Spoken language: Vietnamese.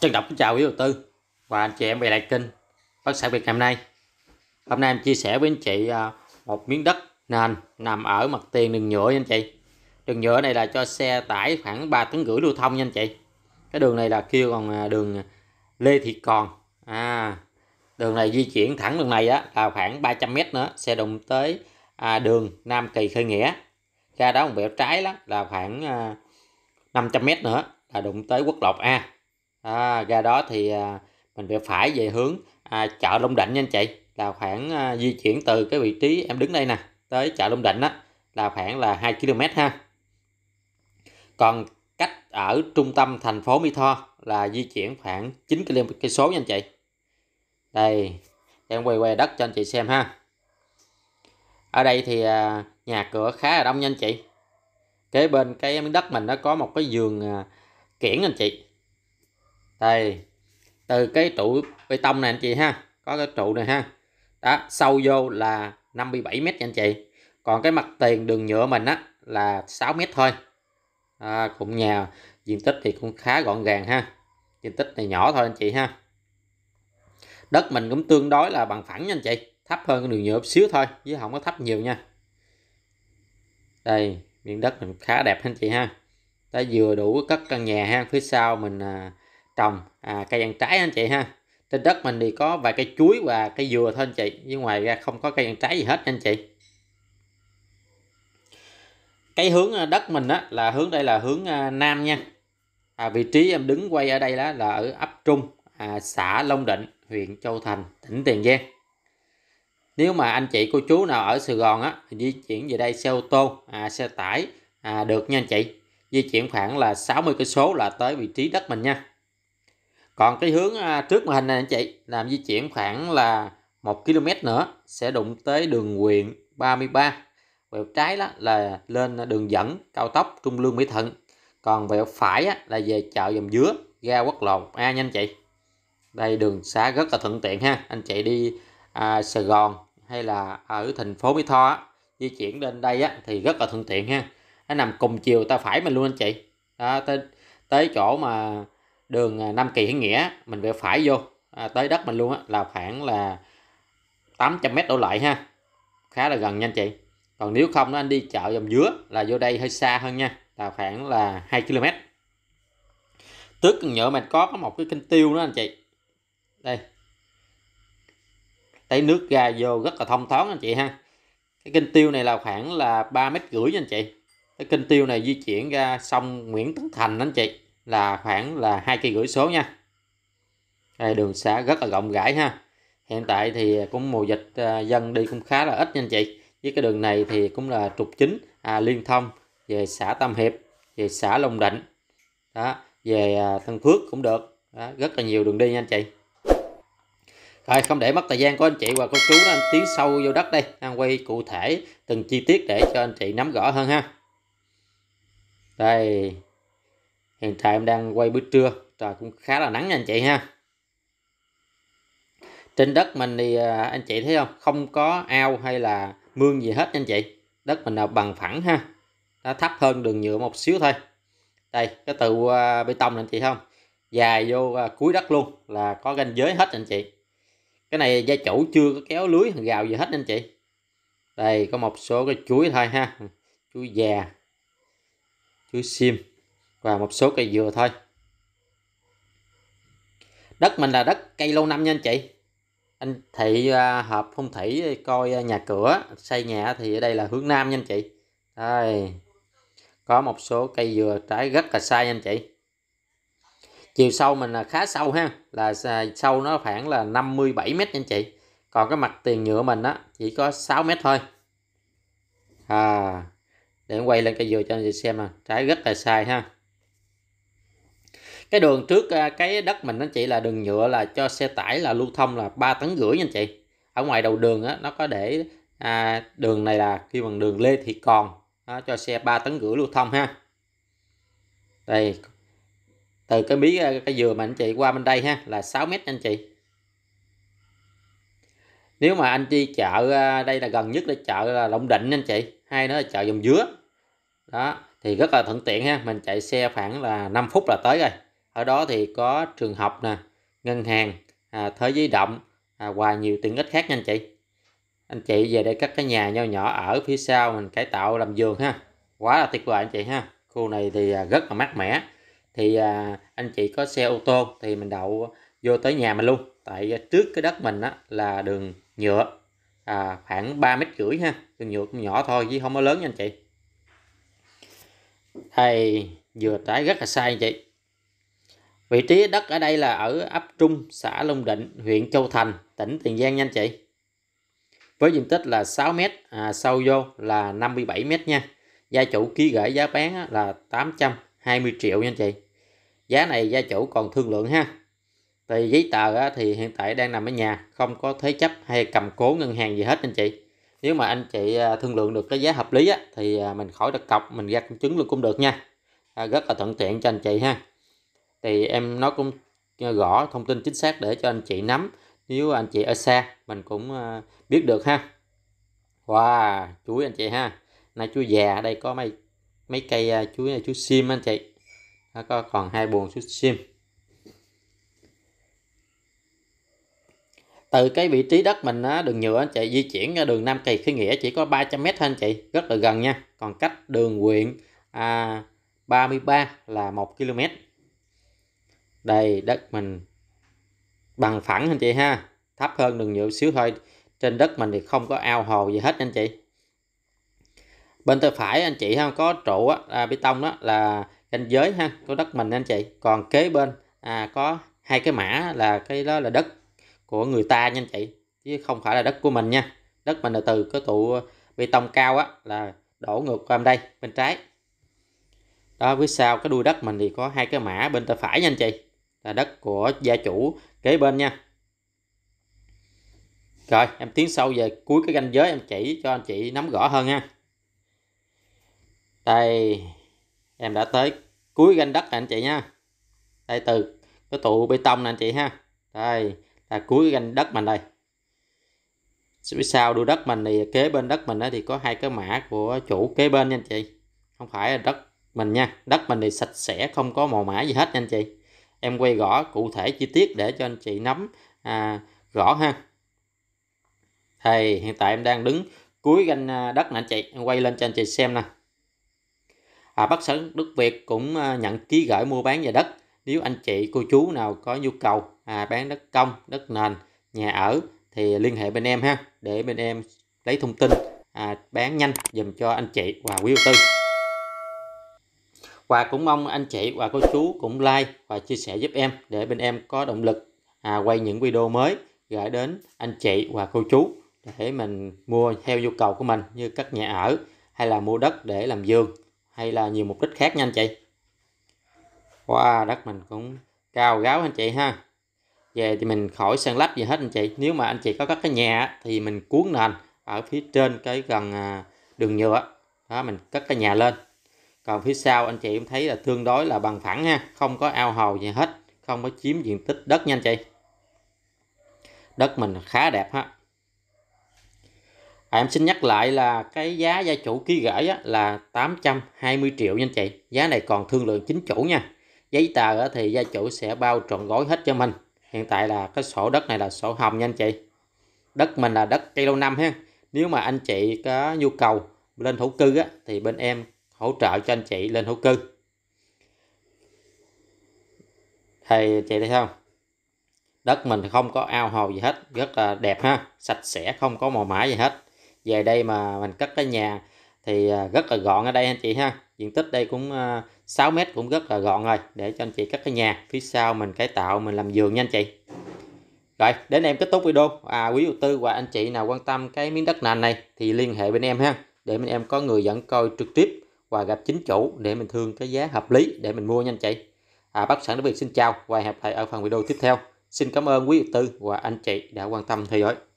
Trân đọc kính chào quý đầu tư và anh chị em về lại kênh Bất sản Việt ngày hôm nay. Hôm nay em chia sẻ với anh chị à, một miếng đất nền nằm ở mặt tiền đường nhựa nha anh chị. Đường nhựa này là cho xe tải khoảng 3 tấn rưỡi lưu thông nha anh chị. Cái đường này là kêu còn à, đường Lê Thị Còn. À đường này di chuyển thẳng đường này á là khoảng 300 m nữa sẽ đụng tới à, đường Nam Kỳ Khơi Nghĩa ra đó một bẹo trái đó là khoảng à, 500 m nữa là đụng tới quốc lộ A à, ra đó thì à, mình bẹo phải về hướng à, chợ Long Định nha anh chị là khoảng à, di chuyển từ cái vị trí em đứng đây nè tới chợ Long Định á là khoảng là 2 km ha còn cách ở trung tâm thành phố Mỹ Tho là di chuyển khoảng 9 km cây số nha anh chị đây em quay quay đất cho anh chị xem ha ở đây thì à, nhà cửa khá là đông nha anh chị kế bên cái miếng đất mình nó có một cái giường à, kiển anh chị đây từ cái trụ bê tông này anh chị ha có cái trụ này ha đó sâu vô là 57 mét nha anh chị còn cái mặt tiền đường nhựa mình á là 6 mét thôi à, cũng nhà diện tích thì cũng khá gọn gàng ha diện tích này nhỏ thôi anh chị ha đất mình cũng tương đối là bằng phẳng nha anh chị thấp hơn cái đường nhựa xíu thôi chứ không có thấp nhiều nha đây miếng đất mình khá đẹp anh chị ha ta vừa đủ cất căn nhà ha phía sau mình à, trồng à, cây ăn trái anh chị ha trên đất mình thì có vài cây chuối và cây dừa thôi anh chị nhưng ngoài ra không có cây ăn trái gì hết anh chị cái hướng à, đất mình á là hướng đây là hướng à, nam nha à, vị trí em đứng quay ở đây đó là ở ấp trung à, xã Long Định huyện Châu Thành, tỉnh Tiền Giang. Nếu mà anh chị cô chú nào ở Sài Gòn á, di chuyển về đây xe ô tô, à, xe tải à, được nha anh chị. Di chuyển khoảng là 60 cây số là tới vị trí đất mình nha. Còn cái hướng à, trước màn hình này anh chị làm di chuyển khoảng là 1 km nữa sẽ đụng tới đường huyện 33. Vẹo trái đó là lên đường dẫn cao tốc Trung Lương Mỹ Thuận. Còn vẹo phải là về chợ Dầm Dứa ga quốc lộ A à, nhanh chị đây đường xá rất là thuận tiện ha anh chạy đi à, Sài Gòn hay là ở thành phố Mỹ Tho á, di chuyển lên đây á, thì rất là thuận tiện ha nó nằm cùng chiều ta phải mình luôn anh chị đó, tới, tới chỗ mà đường à, Nam Kỳ Hiến Nghĩa mình về phải vô à, tới đất mình luôn á, là khoảng là 800m đổ lại ha khá là gần nha anh chị còn nếu không đó, anh đi chợ dòng dứa là vô đây hơi xa hơn nha là khoảng là 2 km tước nhựa mình có có một cái kinh tiêu nữa anh chị đây tẩy nước ra vô rất là thông thoáng anh chị ha cái kênh tiêu này là khoảng là ba mét rưỡi anh chị cái kênh tiêu này di chuyển ra sông Nguyễn Tấn Thành anh chị là khoảng là hai cây rưỡi số nha đây, đường xã rất là rộng rãi ha hiện tại thì cũng mùa dịch à, dân đi cũng khá là ít nha anh chị với cái đường này thì cũng là trục chính à, liên thông về xã Tam Hiệp về xã Long Định đó về à, Tân Phước cũng được đó, rất là nhiều đường đi nha anh chị rồi không để mất thời gian của anh chị và cô chú đó, anh tiến sâu vô đất đây. Anh quay cụ thể từng chi tiết để cho anh chị nắm rõ hơn ha. Đây. Hiện tại em đang quay bữa trưa. Trời cũng khá là nắng nha anh chị ha. Trên đất mình thì à, anh chị thấy không? Không có ao hay là mương gì hết nha anh chị. Đất mình là bằng phẳng ha. Nó thấp hơn đường nhựa một xíu thôi. Đây, cái từ à, bê tông này anh chị không? Dài vô à, cuối đất luôn là có ranh giới hết anh chị cái này gia chủ chưa có kéo lưới gào gì hết anh chị đây có một số cái chuối thôi ha chuối già chuối sim và một số cây dừa thôi đất mình là đất cây lâu năm nha anh chị anh thị à, hợp phong thủy coi à, nhà cửa xây nhà thì ở đây là hướng nam nha anh chị đây có một số cây dừa trái rất là sai nha anh chị chiều sâu mình là khá sâu ha là sâu nó khoảng là 57 mét nha anh chị còn cái mặt tiền nhựa mình á chỉ có 6 mét thôi à để quay lên cây dừa cho anh chị xem nè trái rất là sai ha cái đường trước à, cái đất mình anh chị là đường nhựa là cho xe tải là lưu thông là ba tấn rưỡi nha anh chị ở ngoài đầu đường á nó có để à, đường này là khi bằng đường Lê thì Còn đó, cho xe 3 tấn rưỡi lưu thông ha đây từ cái bí cái dừa mà anh chị qua bên đây ha là 6 mét anh chị nếu mà anh đi chợ à, đây là gần nhất là chợ là Long Định anh chị hay nữa là chợ dòng dứa đó thì rất là thuận tiện ha mình chạy xe khoảng là 5 phút là tới rồi ở đó thì có trường học nè ngân hàng à, thế giới động à, và nhiều tiện ích khác nha anh chị anh chị về đây cắt cái nhà nho nhỏ ở phía sau mình cải tạo làm giường ha quá là tuyệt vời anh chị ha khu này thì à, rất là mát mẻ thì à, anh chị có xe ô tô thì mình đậu vô tới nhà mình luôn tại trước cái đất mình á là đường nhựa à, khoảng 3 mét rưỡi ha đường nhựa cũng nhỏ thôi chứ không có lớn nha anh chị đây vừa trái rất là sai anh chị vị trí đất ở đây là ở ấp Trung xã Long Định huyện Châu Thành tỉnh Tiền Giang nha anh chị với diện tích là 6 mét à, sâu vô là 57 mét nha gia chủ ký gửi giá bán là 820 triệu nha anh chị giá này gia chủ còn thương lượng ha thì giấy tờ thì hiện tại đang nằm ở nhà không có thế chấp hay cầm cố ngân hàng gì hết anh chị nếu mà anh chị à, thương lượng được cái giá hợp lý á, thì à, mình khỏi đặt cọc mình ra công chứng luôn cũng được nha à, rất là thuận tiện cho anh chị ha thì em nói cũng à, gõ thông tin chính xác để cho anh chị nắm nếu anh chị ở xa mình cũng biết được ha wow chuối anh chị ha nay chuối già đây có mấy mấy cây chuối chuối sim anh chị nó có còn hai buồng xuất sim từ cái vị trí đất mình á, đường nhựa anh chị di chuyển ra đường Nam Kỳ Khơi Nghĩa chỉ có 300m thôi anh chị rất là gần nha còn cách đường huyện à, 33 là 1 km đây đất mình bằng phẳng anh chị ha thấp hơn đường nhựa xíu thôi trên đất mình thì không có ao hồ gì hết anh chị bên tay phải anh chị ha có trụ á, à, bê tông đó là ranh giới ha của đất mình anh chị còn kế bên à, có hai cái mã là cái đó là đất của người ta nha anh chị chứ không phải là đất của mình nha đất mình là từ cái tụ bê tông cao á là đổ ngược qua đây bên trái đó phía sau cái đuôi đất mình thì có hai cái mã bên tay phải nha anh chị là đất của gia chủ kế bên nha rồi em tiến sâu về cuối cái ranh giới em chỉ cho anh chị nắm rõ hơn nha đây em đã tới cuối ganh đất anh chị nha đây từ cái trụ bê tông này anh chị ha đây là cuối ganh đất mình đây phía sau đuôi đất mình thì kế bên đất mình thì có hai cái mã của chủ kế bên nha anh chị không phải là đất mình nha đất mình thì sạch sẽ không có màu mã gì hết nha anh chị em quay gõ cụ thể chi tiết để cho anh chị nắm à, rõ ha thì hiện tại em đang đứng cuối ganh à, đất nè anh chị em quay lên cho anh chị xem nè à, bác sở Đức Việt cũng à, nhận ký gửi mua bán nhà đất nếu anh chị cô chú nào có nhu cầu à, bán đất công đất nền nhà ở thì liên hệ bên em ha để bên em lấy thông tin à, bán nhanh dùm cho anh chị và quý đầu tư và cũng mong anh chị và cô chú cũng like và chia sẻ giúp em để bên em có động lực à, quay những video mới gửi đến anh chị và cô chú để mình mua theo nhu cầu của mình như các nhà ở hay là mua đất để làm giường hay là nhiều mục đích khác nha anh chị wow đất mình cũng cao gáo anh chị ha về thì mình khỏi san lấp gì hết anh chị nếu mà anh chị có các cái nhà thì mình cuốn nền ở phía trên cái gần à, đường nhựa đó mình cất cái nhà lên còn phía sau anh chị cũng thấy là tương đối là bằng phẳng ha không có ao hồ gì hết không có chiếm diện tích đất nha anh chị đất mình khá đẹp ha à, em xin nhắc lại là cái giá gia chủ ký gửi á, là 820 triệu nha anh chị giá này còn thương lượng chính chủ nha giấy tờ á, thì gia chủ sẽ bao trọn gói hết cho mình hiện tại là cái sổ đất này là sổ hồng nha anh chị đất mình là đất cây lâu năm ha nếu mà anh chị có nhu cầu lên thổ cư á, thì bên em hỗ trợ cho anh chị lên thổ cư thầy chị thấy không đất mình không có ao hồ gì hết rất là đẹp ha sạch sẽ không có màu mã gì hết về đây mà mình cất cái nhà thì à, rất là gọn ở đây anh chị ha diện tích đây cũng 6 à, mét cũng rất là gọn rồi để cho anh chị cất cái nhà phía sau mình cải tạo mình làm giường nha anh chị rồi đến em kết thúc video à quý đầu tư và anh chị nào quan tâm cái miếng đất nền này thì liên hệ bên em ha để bên em có người dẫn coi trực tiếp và gặp chính chủ để mình thương cái giá hợp lý để mình mua nhanh chạy chị à bác sản đặc việc xin chào và hẹn gặp lại ở phần video tiếp theo xin cảm ơn quý đầu tư và anh chị đã quan tâm theo dõi